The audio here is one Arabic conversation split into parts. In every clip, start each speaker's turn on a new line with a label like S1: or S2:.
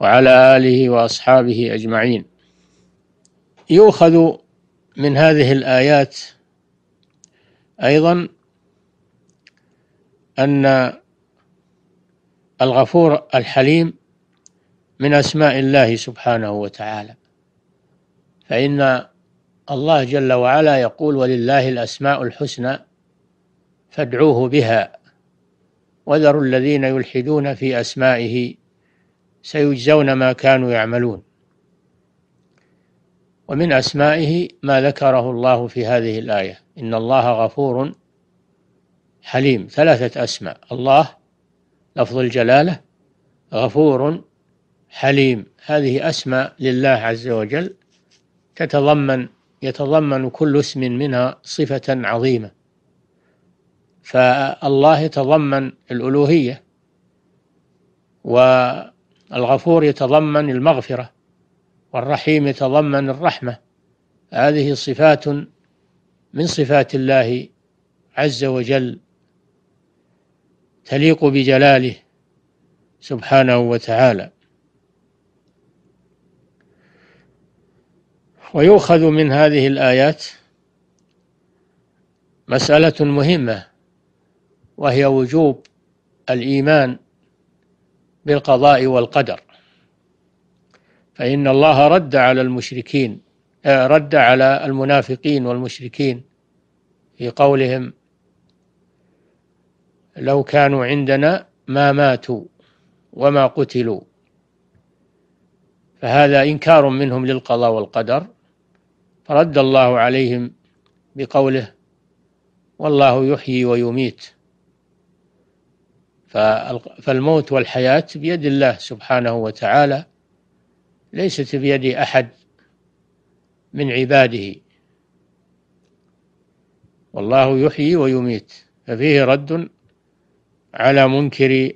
S1: وعلى آله وأصحابه أجمعين يؤخذ من هذه الآيات أيضا أن الغفور الحليم من أسماء الله سبحانه وتعالى فإن الله جل وعلا يقول ولله الأسماء الحسنى فادعوه بها وذروا الذين يلحدون في أسمائه سيجزون ما كانوا يعملون ومن أسمائه ما ذكره الله في هذه الآية إن الله غفور حليم ثلاثة أسماء الله لفظ الجلالة غفور حليم هذه أسماء لله عز وجل تتضمن يتضمن كل اسم منها صفة عظيمة فالله يتضمن الألوهية و الغفور يتضمن المغفرة والرحيم يتضمن الرحمة هذه صفات من صفات الله عز وجل تليق بجلاله سبحانه وتعالى ويؤخذ من هذه الآيات مسألة مهمة وهي وجوب الإيمان بالقضاء والقدر فإن الله رد على المشركين آه، رد على المنافقين والمشركين في قولهم لو كانوا عندنا ما ماتوا وما قتلوا فهذا إنكار منهم للقضاء والقدر فرد الله عليهم بقوله والله يحيي ويميت فالموت والحياة بيد الله سبحانه وتعالى ليست بيد أحد من عباده والله يحيي ويميت ففيه رد على منكر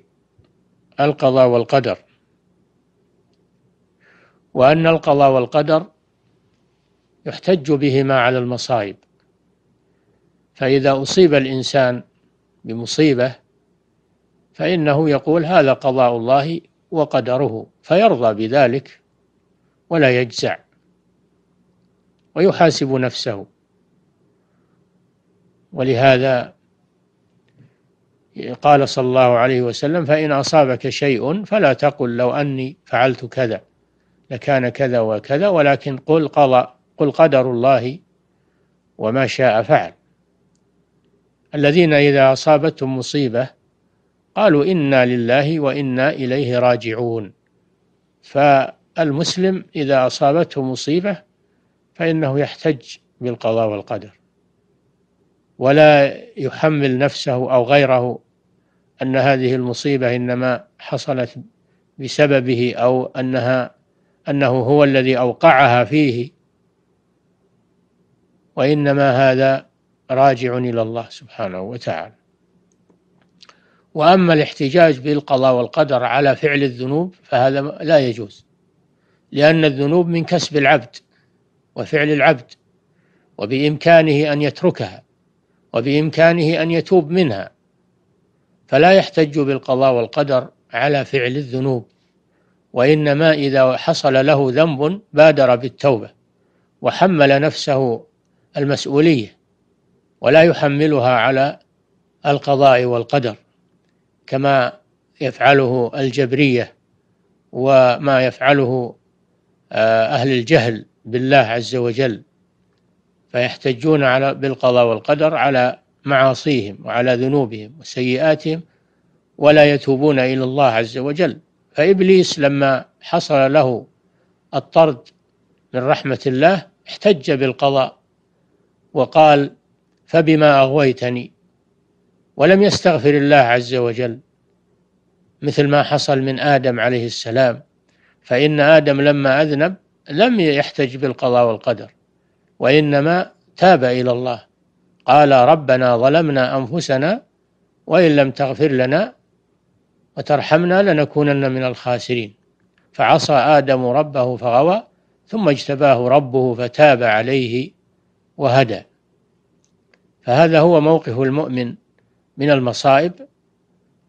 S1: القضاء والقدر وأن القضاء والقدر يحتج بهما على المصائب فإذا أصيب الإنسان بمصيبة فإنه يقول هذا قضاء الله وقدره فيرضى بذلك ولا يجزع ويحاسب نفسه ولهذا قال صلى الله عليه وسلم فإن أصابك شيء فلا تقل لو أني فعلت كذا لكان كذا وكذا ولكن قل قضى قل قدر الله وما شاء فعل الذين إذا أصابتهم مصيبة قالوا إنا لله وإنا إليه راجعون فالمسلم إذا أصابته مصيبة فإنه يحتج بالقضاء والقدر ولا يحمل نفسه أو غيره أن هذه المصيبة إنما حصلت بسببه أو أنها أنه هو الذي أوقعها فيه وإنما هذا راجع إلى الله سبحانه وتعالى وأما الاحتجاج بالقضاء والقدر على فعل الذنوب فهذا لا يجوز لأن الذنوب من كسب العبد وفعل العبد وبإمكانه أن يتركها وبإمكانه أن يتوب منها فلا يحتج بالقضاء والقدر على فعل الذنوب وإنما إذا حصل له ذنب بادر بالتوبة وحمل نفسه المسؤولية ولا يحملها على القضاء والقدر كما يفعله الجبرية وما يفعله آه، أهل الجهل بالله عز وجل فيحتجون على بالقضاء والقدر على معاصيهم وعلى ذنوبهم وسيئاتهم ولا يتوبون إلى الله عز وجل فإبليس لما حصل له الطرد من رحمة الله احتج بالقضاء وقال فبما أغويتني ولم يستغفر الله عز وجل مثل ما حصل من آدم عليه السلام فإن آدم لما أذنب لم يحتج بالقضاء والقدر وإنما تاب إلى الله قال ربنا ظلمنا أنفسنا وإن لم تغفر لنا وترحمنا لنكونن من الخاسرين فعصى آدم ربه فغوى ثم اجتباه ربه فتاب عليه وهدى فهذا هو موقف المؤمن من المصائب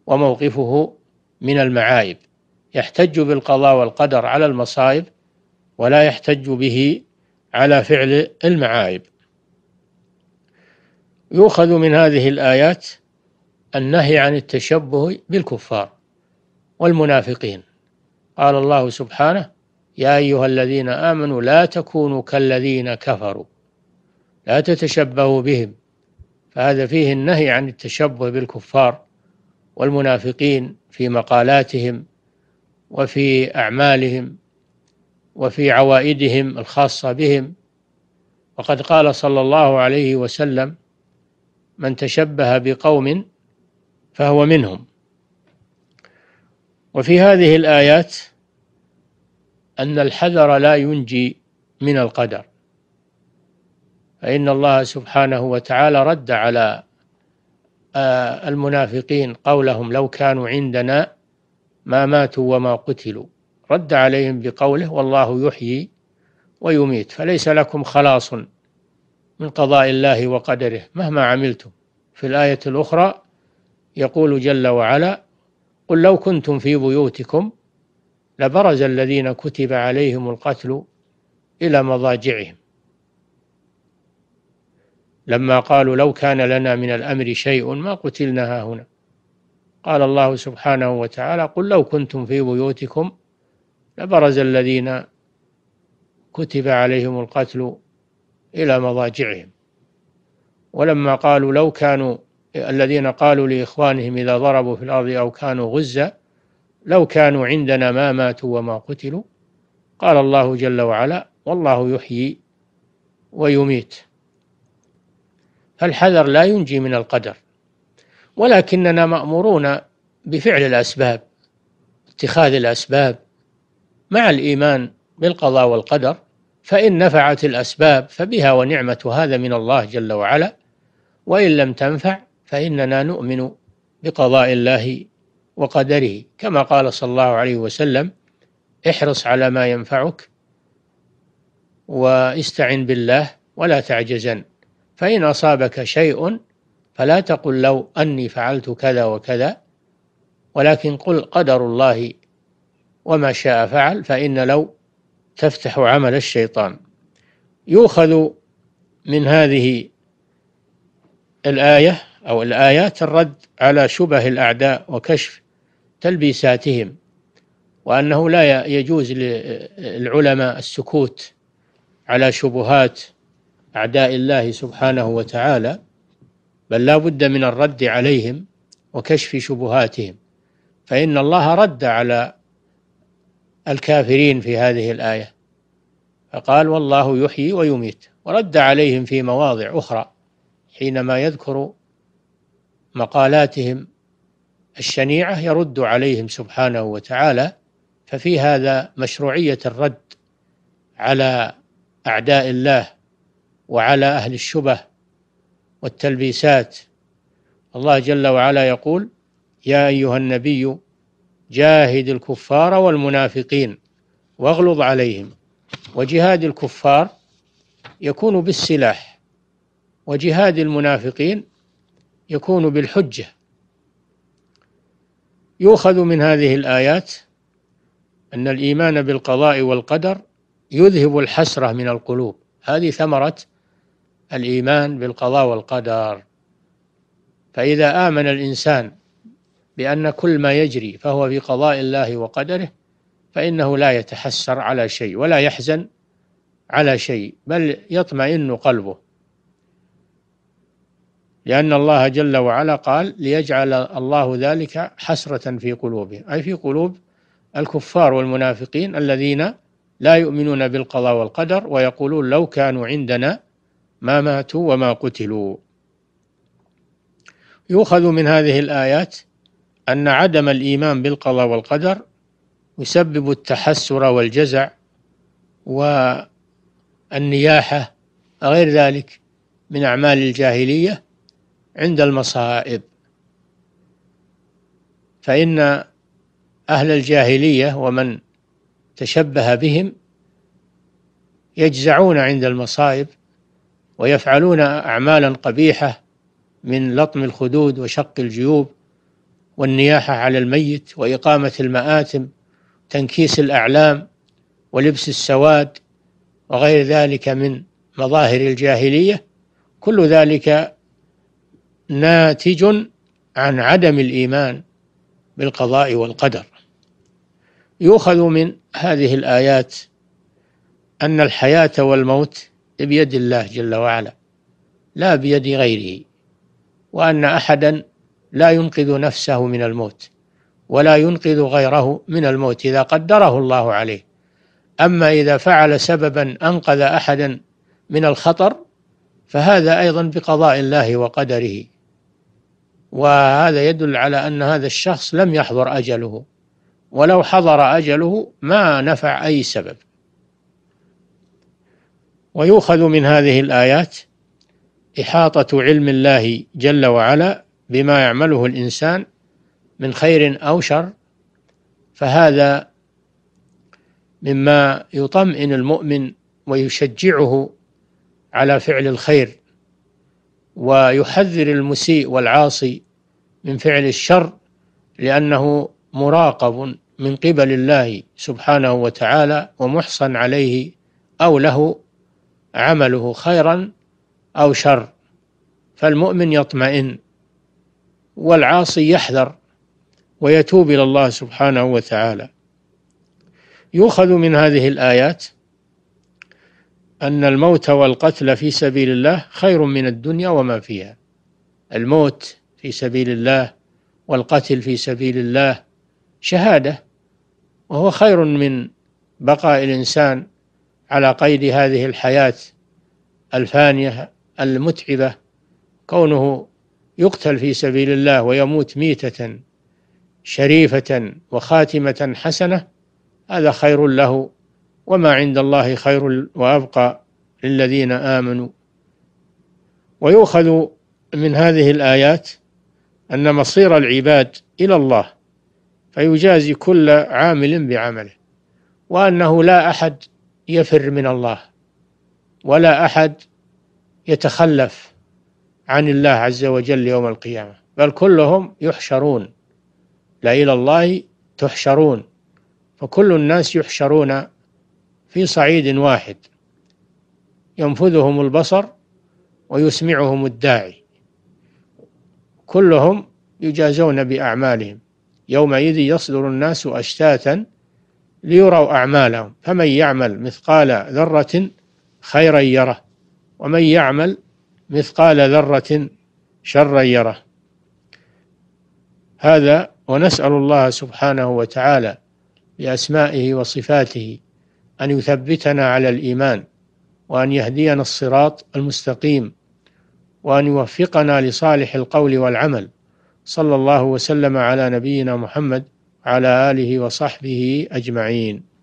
S1: وموقفه من المعايب يحتج بالقضاء والقدر على المصائب ولا يحتج به على فعل المعايب يؤخذ من هذه الآيات النهي عن التشبه بالكفار والمنافقين قال الله سبحانه يا أيها الذين آمنوا لا تكونوا كالذين كفروا لا تتشبهوا بهم فهذا فيه النهي عن التشبه بالكفار والمنافقين في مقالاتهم وفي أعمالهم وفي عوائدهم الخاصة بهم وقد قال صلى الله عليه وسلم من تشبه بقوم فهو منهم وفي هذه الآيات أن الحذر لا ينجي من القدر فإن الله سبحانه وتعالى رد على آه، المنافقين قولهم لو كانوا عندنا ما ماتوا وما قتلوا رد عليهم بقوله والله يحيي ويميت فليس لكم خلاص من قضاء الله وقدره مهما عملتم في الآية الأخرى يقول جل وعلا قل لو كنتم في بيوتكم لبرز الذين كتب عليهم القتل إلى مضاجعهم لما قالوا لو كان لنا من الأمر شيء ما قتلنا هنا قال الله سبحانه وتعالى قل لو كنتم في بيوتكم لبرز الذين كتب عليهم القتل إلى مضاجعهم ولما قالوا لو كانوا الذين قالوا لإخوانهم إذا ضربوا في الأرض أو كانوا غزة لو كانوا عندنا ما ماتوا وما قتلوا قال الله جل وعلا والله يحيي ويميت الحذر لا ينجي من القدر ولكننا مأمورون بفعل الأسباب اتخاذ الأسباب مع الإيمان بالقضاء والقدر فإن نفعت الأسباب فبها ونعمة هذا من الله جل وعلا وإن لم تنفع فإننا نؤمن بقضاء الله وقدره كما قال صلى الله عليه وسلم احرص على ما ينفعك واستعن بالله ولا تعجزن فإن أصابك شيء فلا تقل لو أني فعلت كذا وكذا ولكن قل قدر الله وما شاء فعل فإن لو تفتح عمل الشيطان يؤخذ من هذه الآية أو الآيات الرد على شبه الأعداء وكشف تلبيساتهم وأنه لا يجوز للعلماء السكوت على شبهات أعداء الله سبحانه وتعالى بل لا بد من الرد عليهم وكشف شبهاتهم فإن الله رد على الكافرين في هذه الآية فقال والله يحيي ويميت ورد عليهم في مواضع أخرى حينما يذكر مقالاتهم الشنيعة يرد عليهم سبحانه وتعالى ففي هذا مشروعية الرد على أعداء الله وعلى أهل الشبه والتلبيسات الله جل وعلا يقول يا أيها النبي جاهد الكفار والمنافقين واغلظ عليهم وجهاد الكفار يكون بالسلاح وجهاد المنافقين يكون بالحجة يؤخذ من هذه الآيات أن الإيمان بالقضاء والقدر يذهب الحسرة من القلوب هذه ثمرة الإيمان بالقضاء والقدر فإذا آمن الإنسان بأن كل ما يجري فهو بقضاء الله وقدره فإنه لا يتحسر على شيء ولا يحزن على شيء بل يطمئن قلبه لأن الله جل وعلا قال ليجعل الله ذلك حسرة في قلوبهم أي في قلوب الكفار والمنافقين الذين لا يؤمنون بالقضاء والقدر ويقولون لو كانوا عندنا ما ماتوا وما قتلوا يؤخذ من هذه الآيات أن عدم الإيمان بالقضاء والقدر يسبب التحسر والجزع والنياحة غير ذلك من أعمال الجاهلية عند المصائب فإن أهل الجاهلية ومن تشبه بهم يجزعون عند المصائب ويفعلون أعمالا قبيحة من لطم الخدود وشق الجيوب والنياحة على الميت وإقامة المآتم تنكيس الأعلام ولبس السواد وغير ذلك من مظاهر الجاهلية كل ذلك ناتج عن عدم الإيمان بالقضاء والقدر يؤخذ من هذه الآيات أن الحياة والموت بيد الله جل وعلا لا بيد غيره وأن أحدا لا ينقذ نفسه من الموت ولا ينقذ غيره من الموت إذا قدره الله عليه أما إذا فعل سببا أنقذ أحدا من الخطر فهذا أيضا بقضاء الله وقدره وهذا يدل على أن هذا الشخص لم يحضر أجله ولو حضر أجله ما نفع أي سبب ويؤخذ من هذه الآيات إحاطة علم الله جل وعلا بما يعمله الإنسان من خير أو شر فهذا مما يطمئن المؤمن ويشجعه على فعل الخير ويحذر المسيء والعاصي من فعل الشر لأنه مراقب من قبل الله سبحانه وتعالى ومحصن عليه أو له عمله خيرا أو شر فالمؤمن يطمئن والعاصي يحذر ويتوب إلى الله سبحانه وتعالى يؤخذ من هذه الآيات أن الموت والقتل في سبيل الله خير من الدنيا وما فيها الموت في سبيل الله والقتل في سبيل الله شهادة وهو خير من بقاء الإنسان على قيد هذه الحياة الفانية المتعبة كونه يقتل في سبيل الله ويموت ميتة شريفة وخاتمة حسنة هذا خير له وما عند الله خير وأبقى للذين آمنوا ويؤخذ من هذه الآيات أن مصير العباد إلى الله فيجازي كل عامل بعمله وأنه لا أحد يفر من الله ولا أحد يتخلف عن الله عز وجل يوم القيامة بل كلهم يحشرون لا إلى الله تحشرون فكل الناس يحشرون في صعيد واحد ينفذهم البصر ويسمعهم الداعي كلهم يجازون بأعمالهم يومئذ يصدر الناس أشتاتا ليروا أعمالهم فمن يعمل مثقال ذرة خيرا يره ومن يعمل مثقال ذرة شرا يره هذا ونسأل الله سبحانه وتعالى بأسمائه وصفاته أن يثبتنا على الإيمان وأن يهدينا الصراط المستقيم وأن يوفقنا لصالح القول والعمل صلى الله وسلم على نبينا محمد على آله وصحبه أجمعين